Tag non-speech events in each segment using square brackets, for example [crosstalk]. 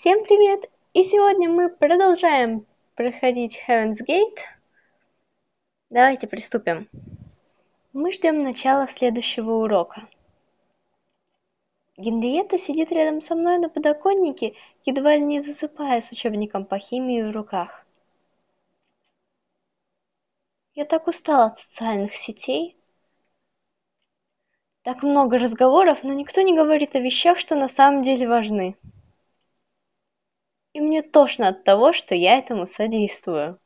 Всем привет! И сегодня мы продолжаем проходить Heaven's Gate. Давайте приступим. Мы ждем начала следующего урока. Генриетта сидит рядом со мной на подоконнике, едва ли не засыпая с учебником по химии в руках. Я так устала от социальных сетей. Так много разговоров, но никто не говорит о вещах, что на самом деле важны и мне тошно от того, что я этому содействую.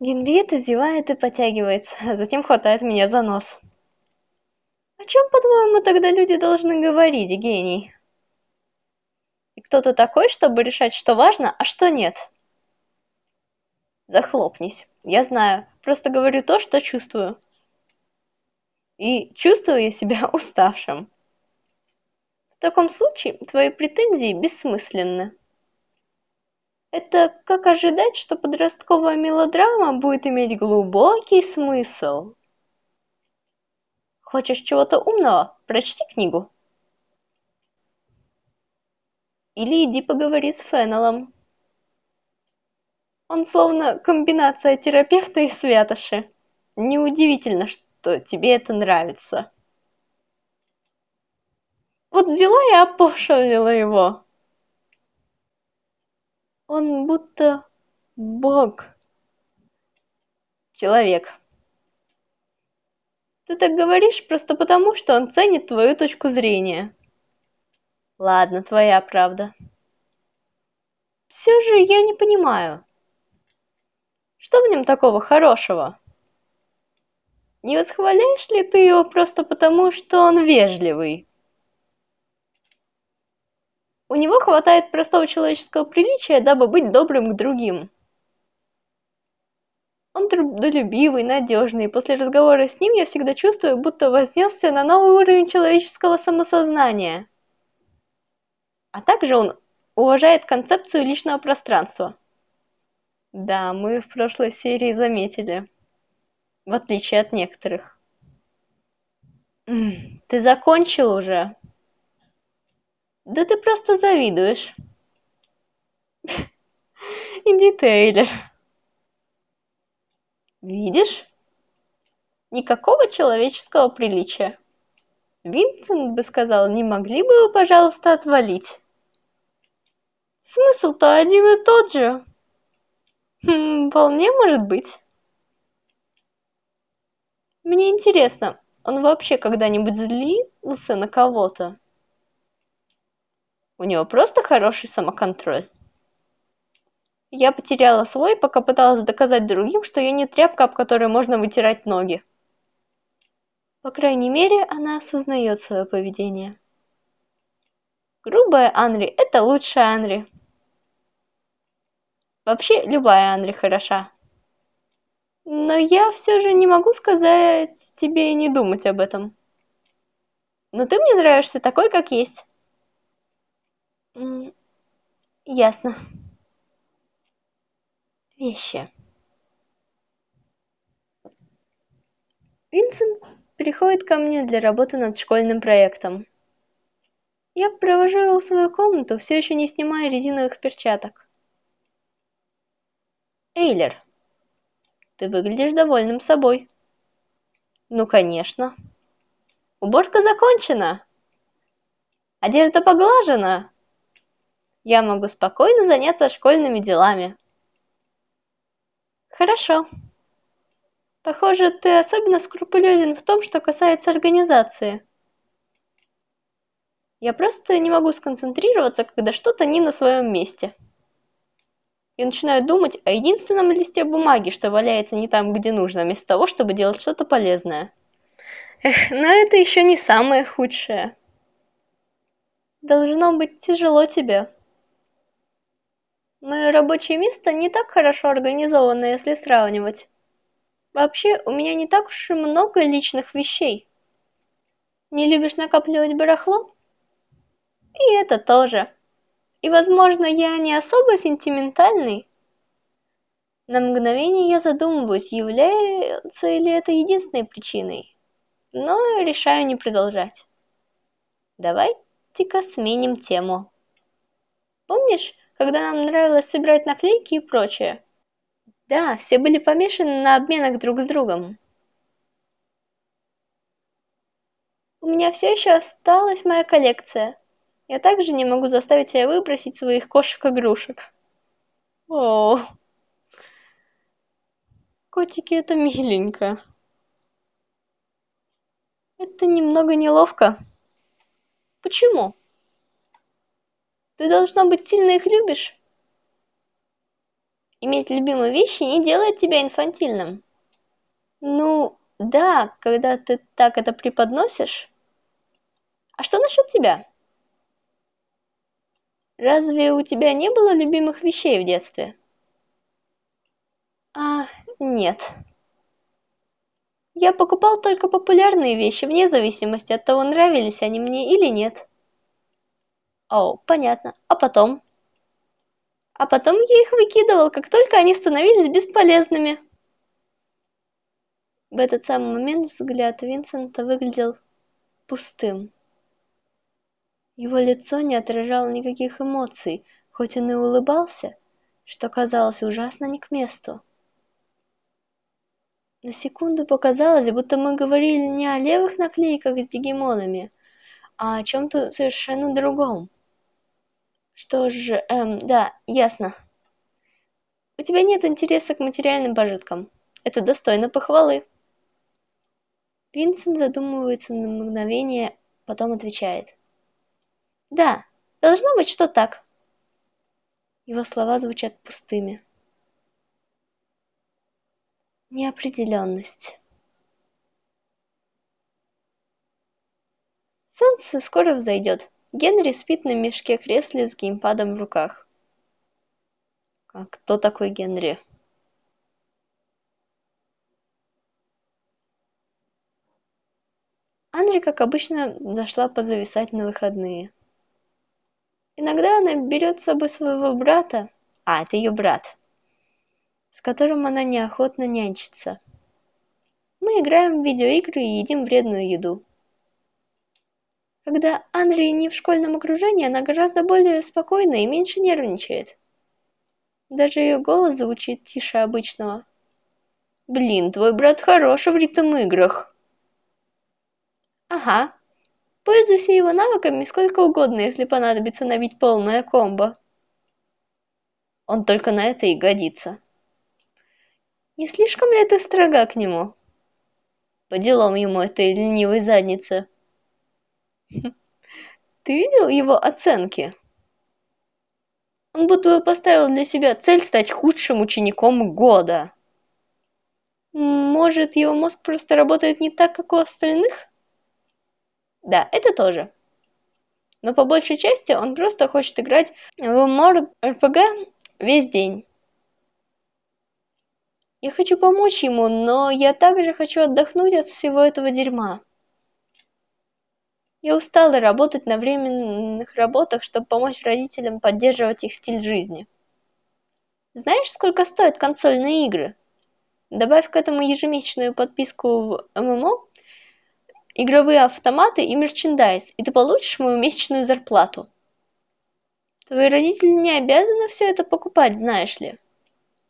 Генриетта зевает и потягивается, а затем хватает меня за нос. О чем, по-твоему, тогда люди должны говорить, гений? И кто ты такой, чтобы решать, что важно, а что нет? Захлопнись. Я знаю, просто говорю то, что чувствую. И чувствую я себя [laughs] уставшим таком случае твои претензии бессмысленны. Это как ожидать, что подростковая мелодрама будет иметь глубокий смысл. Хочешь чего-то умного? Прочти книгу. Или иди поговори с Феннеллом. Он словно комбинация терапевта и святоши. Неудивительно, что тебе это нравится. Вот взяла и опошлила его. Он будто бог. Человек. Ты так говоришь просто потому, что он ценит твою точку зрения. Ладно, твоя правда. Все же я не понимаю. Что в нем такого хорошего? Не восхваляешь ли ты его просто потому, что он вежливый? У него хватает простого человеческого приличия, дабы быть добрым к другим. Он трудолюбивый, надежный, и после разговора с ним я всегда чувствую, будто вознесся на новый уровень человеческого самосознания. А также он уважает концепцию личного пространства. Да, мы в прошлой серии заметили. В отличие от некоторых. Ты закончил уже? Да ты просто завидуешь, Иди, Тейлер. Видишь? Никакого человеческого приличия. Винсент бы сказал, не могли бы вы, пожалуйста, отвалить? Смысл-то один и тот же. Хм, вполне может быть. Мне интересно, он вообще когда-нибудь злился на кого-то? У него просто хороший самоконтроль. Я потеряла свой, пока пыталась доказать другим, что я не тряпка, об которой можно вытирать ноги. По крайней мере, она осознает свое поведение. Грубая Анри – это лучшая Анри. Вообще, любая Анри хороша. Но я все же не могу сказать тебе не думать об этом. Но ты мне нравишься такой, как есть. Ясно. Вещи. Винсент приходит ко мне для работы над школьным проектом. Я провожу его в свою комнату, все еще не снимая резиновых перчаток. Эйлер, ты выглядишь довольным собой. Ну, конечно. Уборка закончена. Одежда поглажена. Я могу спокойно заняться школьными делами. Хорошо. Похоже, ты особенно скрупулезен в том, что касается организации. Я просто не могу сконцентрироваться, когда что-то не на своем месте. Я начинаю думать о единственном листе бумаги, что валяется не там, где нужно, вместо того, чтобы делать что-то полезное. Эх, но это еще не самое худшее. Должно быть тяжело тебе. Мое рабочее место не так хорошо организовано, если сравнивать. Вообще, у меня не так уж и много личных вещей. Не любишь накапливать барахло? И это тоже. И, возможно, я не особо сентиментальный. На мгновение я задумываюсь, является ли это единственной причиной. Но решаю не продолжать. Давайте-ка сменим тему. Помнишь, когда нам нравилось собирать наклейки и прочее. Да, все были помешаны на обменах друг с другом. У меня все еще осталась моя коллекция. Я также не могу заставить себя выбросить своих кошек игрушек. О, котики это миленько. Это немного неловко. Почему? Ты, должно быть, сильно их любишь. Иметь любимые вещи не делает тебя инфантильным. Ну, да, когда ты так это преподносишь. А что насчет тебя? Разве у тебя не было любимых вещей в детстве? А, нет. Я покупал только популярные вещи, вне зависимости от того, нравились они мне или нет. О, понятно. А потом? А потом я их выкидывал, как только они становились бесполезными. В этот самый момент взгляд Винсента выглядел пустым. Его лицо не отражало никаких эмоций, хоть он и улыбался, что казалось ужасно не к месту. На секунду показалось, будто мы говорили не о левых наклейках с дегемонами, а о чем-то совершенно другом. Что же, эм, да, ясно. У тебя нет интереса к материальным пожиткам. Это достойно похвалы. Винсент задумывается на мгновение, потом отвечает. Да, должно быть, что так. Его слова звучат пустыми. Неопределенность. Солнце скоро взойдет. Генри спит на мешке кресле с геймпадом в руках. А кто такой Генри? Анри, как обычно, зашла позависать на выходные. Иногда она берет с собой своего брата, а это ее брат, с которым она неохотно нянчится. Мы играем в видеоигры и едим вредную еду. Когда Анри не в школьном окружении, она гораздо более спокойна и меньше нервничает. Даже ее голос звучит тише обычного. «Блин, твой брат хорош в ритм-играх!» «Ага. Пользуйся его навыками сколько угодно, если понадобится набить полное комбо. Он только на это и годится». «Не слишком ли ты строга к нему?» «По делам ему этой ленивой заднице». Ты видел его оценки? Он будто бы поставил для себя цель стать худшим учеником года. Может, его мозг просто работает не так, как у остальных? Да, это тоже. Но по большей части он просто хочет играть в мор РПГ весь день. Я хочу помочь ему, но я также хочу отдохнуть от всего этого дерьма я устала работать на временных работах чтобы помочь родителям поддерживать их стиль жизни знаешь сколько стоят консольные игры добавь к этому ежемесячную подписку в ммо игровые автоматы и мерчендайз и ты получишь мою месячную зарплату твои родители не обязаны все это покупать знаешь ли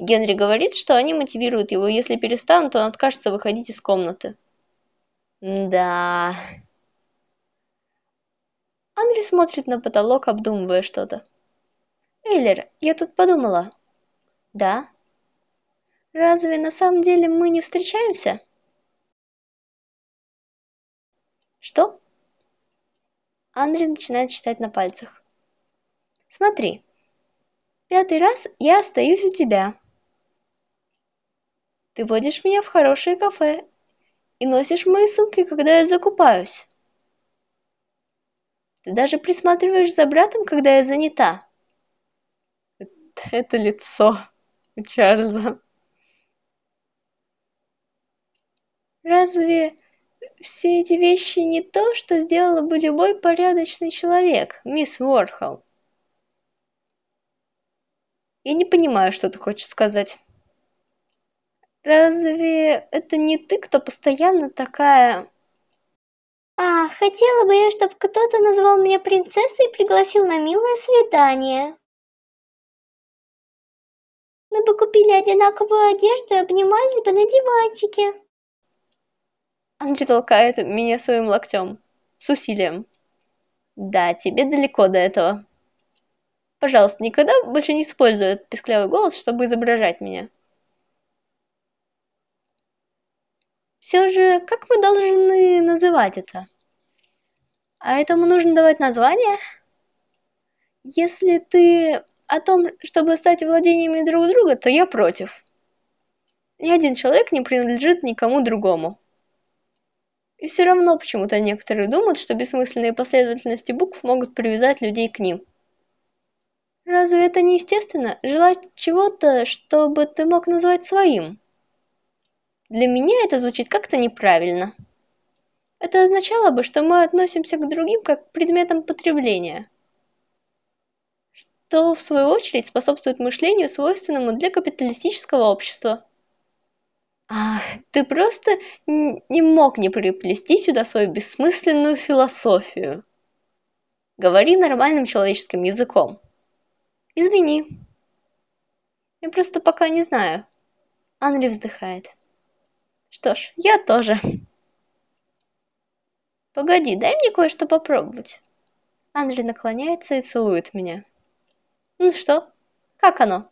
генри говорит что они мотивируют его если перестанут то он откажется выходить из комнаты да Анри смотрит на потолок, обдумывая что-то. «Эйлер, я тут подумала». «Да?» «Разве на самом деле мы не встречаемся?» «Что?» Анри начинает считать на пальцах. «Смотри, пятый раз я остаюсь у тебя. Ты водишь меня в хорошее кафе и носишь мои сумки, когда я закупаюсь. Ты даже присматриваешь за братом, когда я занята. Это лицо у Чарльза. Разве все эти вещи не то, что сделала бы любой порядочный человек, мисс Уорхол? Я не понимаю, что ты хочешь сказать. Разве это не ты, кто постоянно такая а, хотела бы я, чтобы кто-то назвал меня принцессой и пригласил на милое свидание. Мы бы купили одинаковую одежду и обнимались бы на диванчике. Анджи толкает меня своим локтем. С усилием. Да, тебе далеко до этого. Пожалуйста, никогда больше не используй этот песклявый голос, чтобы изображать меня. Все же, как мы должны называть это? А этому нужно давать название? Если ты о том, чтобы стать владениями друг друга, то я против. Ни один человек не принадлежит никому другому. И все равно почему-то некоторые думают, что бессмысленные последовательности букв могут привязать людей к ним. Разве это не естественно? Желать чего-то, чтобы ты мог назвать своим? Для меня это звучит как-то неправильно. Это означало бы, что мы относимся к другим как к предметам потребления, что в свою очередь способствует мышлению, свойственному для капиталистического общества. Ах, ты просто не мог не приплести сюда свою бессмысленную философию. Говори нормальным человеческим языком. Извини. Я просто пока не знаю. Анри вздыхает. Что ж, я тоже. Погоди, дай мне кое-что попробовать. Анжи наклоняется и целует меня. Ну что, как оно?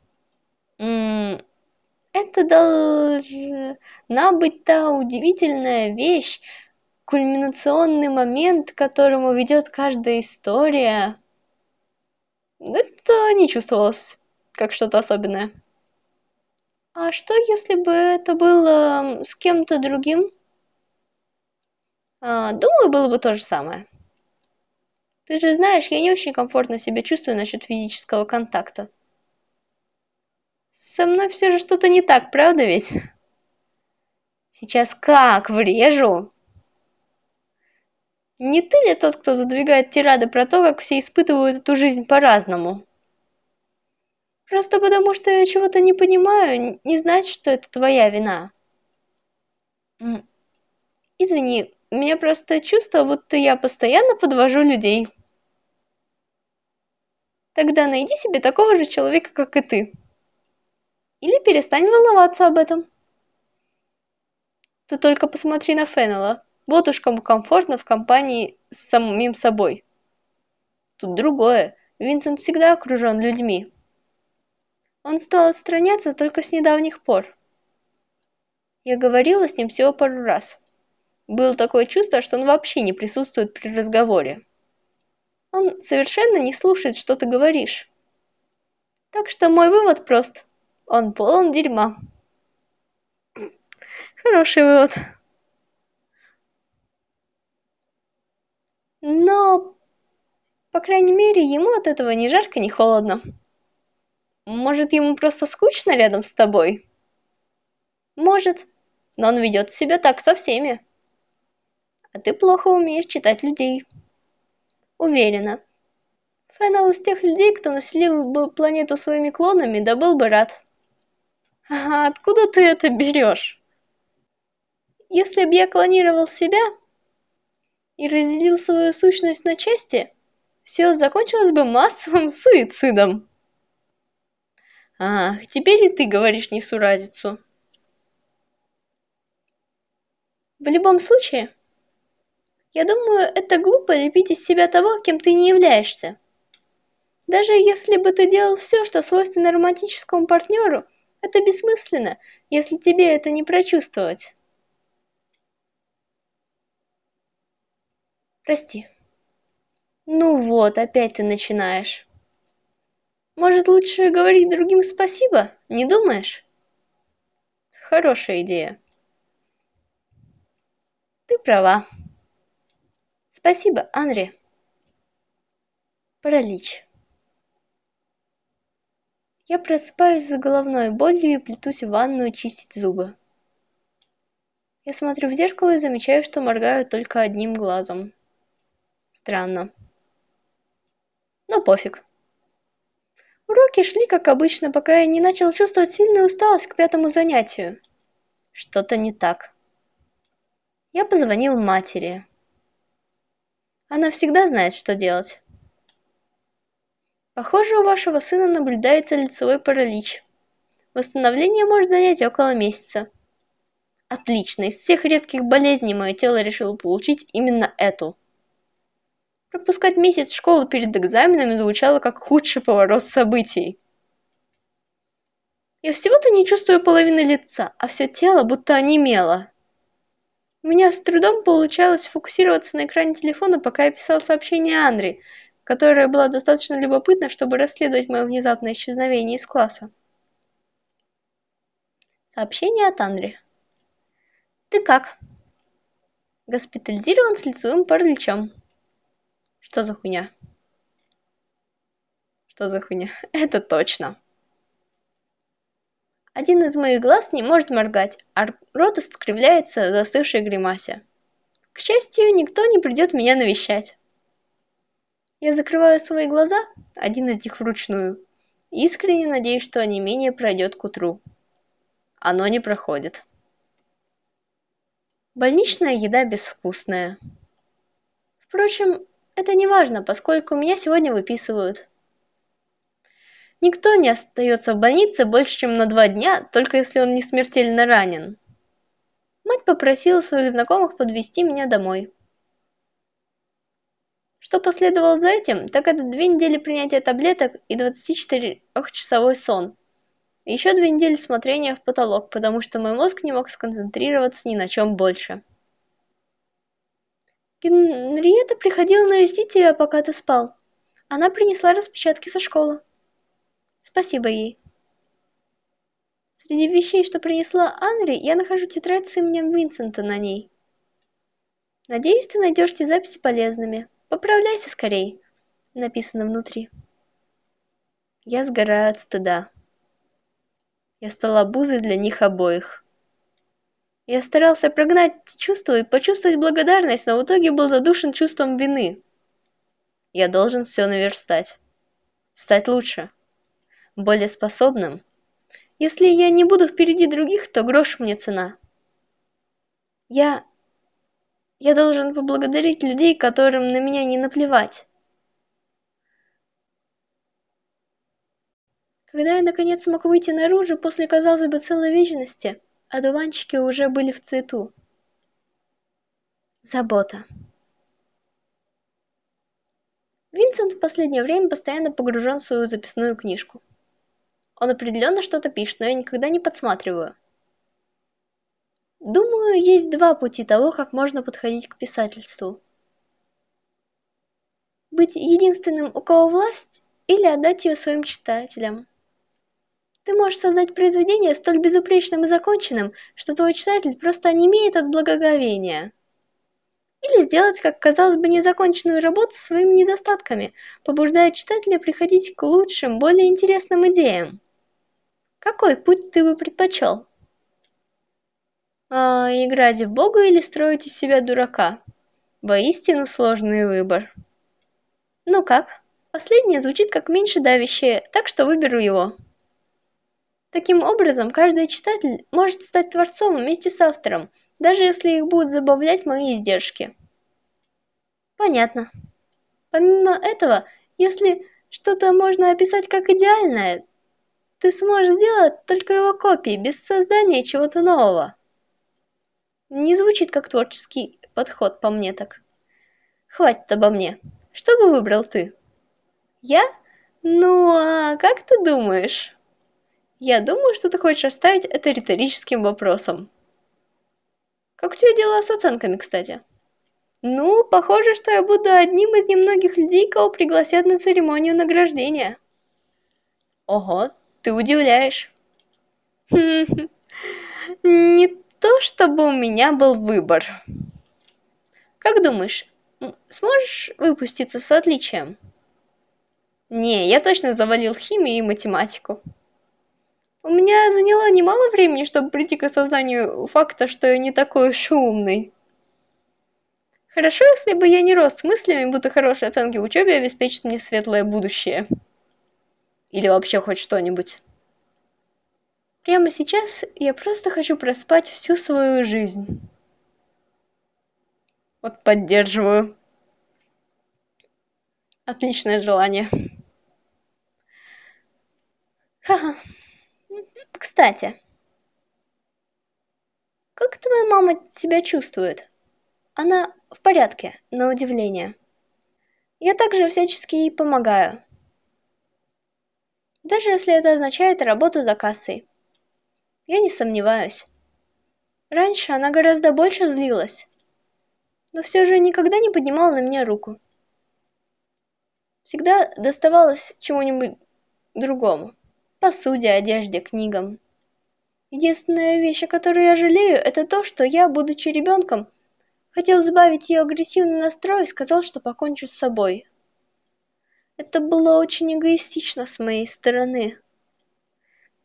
Ммм, это должна быть та удивительная вещь, кульминационный момент, к которому ведет каждая история. Это не чувствовалось как что-то особенное. А что, если бы это было с кем-то другим? А, думаю, было бы то же самое. Ты же знаешь, я не очень комфортно себя чувствую насчет физического контакта. Со мной все же что-то не так, правда ведь? Сейчас как врежу? Не ты ли тот, кто задвигает тирады про то, как все испытывают эту жизнь по-разному? Просто потому, что я чего-то не понимаю, не значит, что это твоя вина. Извини, у меня просто чувство, будто я постоянно подвожу людей. Тогда найди себе такого же человека, как и ты. Или перестань волноваться об этом. Ты только посмотри на Феннела. Вот уж кому комфортно в компании с самим собой. Тут другое. Винсент всегда окружен людьми. Он стал отстраняться только с недавних пор. Я говорила с ним всего пару раз. Было такое чувство, что он вообще не присутствует при разговоре. Он совершенно не слушает, что ты говоришь. Так что мой вывод прост. Он полон дерьма. [clears throat] Хороший вывод. Но, по крайней мере, ему от этого ни жарко, ни холодно. Может, ему просто скучно рядом с тобой? Может, но он ведет себя так со всеми. А ты плохо умеешь читать людей. Уверена. Феннел из тех людей, кто населил бы планету своими клонами, да был бы рад. А откуда ты это берешь? Если бы я клонировал себя и разделил свою сущность на части, все закончилось бы массовым суицидом. Ах, теперь и ты говоришь несуразицу. В любом случае, я думаю, это глупо любить из себя того, кем ты не являешься. Даже если бы ты делал все, что свойственно романтическому партнеру, это бессмысленно, если тебе это не прочувствовать. Прости. Ну вот, опять ты начинаешь. Может, лучше говорить другим спасибо, не думаешь? Хорошая идея. Ты права. Спасибо, Анри. Паралич. Я просыпаюсь с головной болью и плетусь в ванную чистить зубы. Я смотрю в зеркало и замечаю, что моргаю только одним глазом. Странно. Но пофиг. Уроки шли, как обычно, пока я не начал чувствовать сильную усталость к пятому занятию. Что-то не так. Я позвонил матери. Она всегда знает, что делать. Похоже, у вашего сына наблюдается лицевой паралич. Восстановление может занять около месяца. Отлично, из всех редких болезней мое тело решило получить именно эту. Пропускать месяц школы перед экзаменами звучало как худший поворот событий. Я всего-то не чувствую половины лица, а все тело будто онемело. У меня с трудом получалось фокусироваться на экране телефона, пока я писал сообщение Андре, которое было достаточно любопытно, чтобы расследовать мое внезапное исчезновение из класса. Сообщение от Андре. Ты как? Госпитализирован с лицевым параличом. Что за хуйня? Что за хуйня? [laughs] Это точно. Один из моих глаз не может моргать, а рот искривляется в застывшей гримасе. К счастью, никто не придет меня навещать. Я закрываю свои глаза, один из них вручную, искренне надеюсь, что они менее пройдет к утру. Оно не проходит. Больничная еда безвкусная. Впрочем, это не важно, поскольку меня сегодня выписывают. Никто не остается в больнице больше, чем на два дня, только если он не смертельно ранен. Мать попросила своих знакомых подвести меня домой. Что последовало за этим, так это две недели принятия таблеток и 24-часовой сон. еще две недели смотрения в потолок, потому что мой мозг не мог сконцентрироваться ни на чем больше. Генриетта приходила навестить тебя, пока ты спал. Она принесла распечатки со школы. Спасибо ей. Среди вещей, что принесла Анри, я нахожу тетрадь с именем Винсента на ней. Надеюсь, ты найдешь те записи полезными. Поправляйся скорей, написано внутри. Я сгораю от стыда. Я стала бузой для них обоих. Я старался прогнать чувства и почувствовать благодарность, но в итоге был задушен чувством вины. Я должен все наверстать. Стать лучше. Более способным. Если я не буду впереди других, то грош мне цена. Я... Я должен поблагодарить людей, которым на меня не наплевать. Когда я наконец смог выйти наружу после, казалось бы, целой вечности, одуванчики уже были в цвету. Забота. Винсент в последнее время постоянно погружен в свою записную книжку. Он определенно что-то пишет, но я никогда не подсматриваю. Думаю, есть два пути того, как можно подходить к писательству. Быть единственным, у кого власть, или отдать ее своим читателям. Ты можешь создать произведение столь безупречным и законченным, что твой читатель просто онемеет от благоговения. Или сделать, как казалось бы, незаконченную работу со своими недостатками, побуждая читателя приходить к лучшим, более интересным идеям. Какой путь ты бы предпочел? А, играть в бога или строить из себя дурака? Воистину сложный выбор. Ну как? Последнее звучит как меньше давящее, так что выберу его. Таким образом, каждый читатель может стать творцом вместе с автором, даже если их будут забавлять мои издержки. Понятно. Помимо этого, если что-то можно описать как идеальное, ты сможешь сделать только его копии, без создания чего-то нового. Не звучит как творческий подход по мне так. Хватит обо мне. Что бы выбрал ты? Я? Ну, а как ты думаешь? Я думаю, что ты хочешь оставить это риторическим вопросом. Как у тебя дела с оценками, кстати? Ну, похоже, что я буду одним из немногих людей, кого пригласят на церемонию награждения. Ого, ты удивляешь. Не то, чтобы у меня был выбор. Как думаешь, сможешь выпуститься с отличием? Не, я точно завалил химию и математику. У меня заняло немало времени, чтобы прийти к осознанию факта, что я не такой уж умный. Хорошо, если бы я не рос с мыслями, будто хорошие оценки в учебе обеспечат мне светлое будущее. Или вообще хоть что-нибудь. Прямо сейчас я просто хочу проспать всю свою жизнь. Вот поддерживаю. Отличное желание. Ха-ха кстати, как твоя мама себя чувствует? Она в порядке, на удивление. Я также всячески ей помогаю. Даже если это означает работу за кассой. Я не сомневаюсь. Раньше она гораздо больше злилась, но все же никогда не поднимала на меня руку. Всегда доставалось чему-нибудь другому посуде, одежде, книгам. Единственная вещь, о которой я жалею, это то, что я, будучи ребенком, хотел избавить ее агрессивный настрой и сказал, что покончу с собой. Это было очень эгоистично с моей стороны.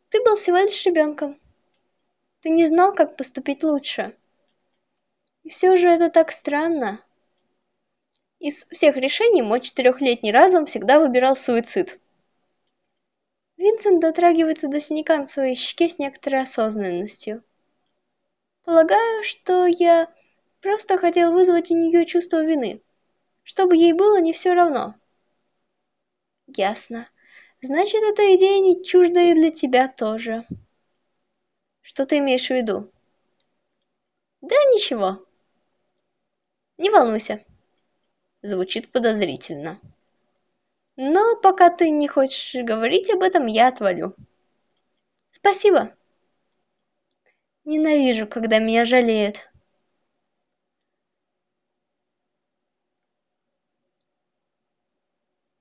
Ты был всего лишь ребенком. Ты не знал, как поступить лучше. И все же это так странно. Из всех решений мой четырехлетний разум всегда выбирал суицид. Винсент дотрагивается до синяка на своей щеке с некоторой осознанностью. Полагаю, что я просто хотел вызвать у нее чувство вины, чтобы ей было не все равно. Ясно. Значит, эта идея не чужда и для тебя тоже. Что ты имеешь в виду? Да ничего. Не волнуйся. Звучит подозрительно но пока ты не хочешь говорить об этом, я отвалю. Спасибо. Ненавижу, когда меня жалеют.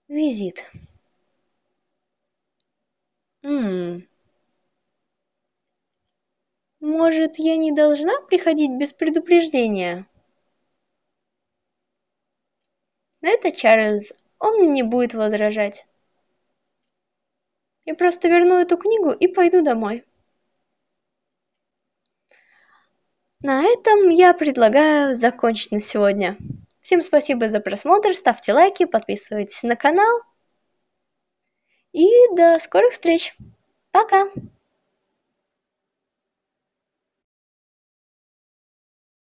Визит. Ммм. Может, я не должна приходить без предупреждения? Это Чарльз он не будет возражать. Я просто верну эту книгу и пойду домой. На этом я предлагаю закончить на сегодня. Всем спасибо за просмотр, ставьте лайки, подписывайтесь на канал. И до скорых встреч. Пока!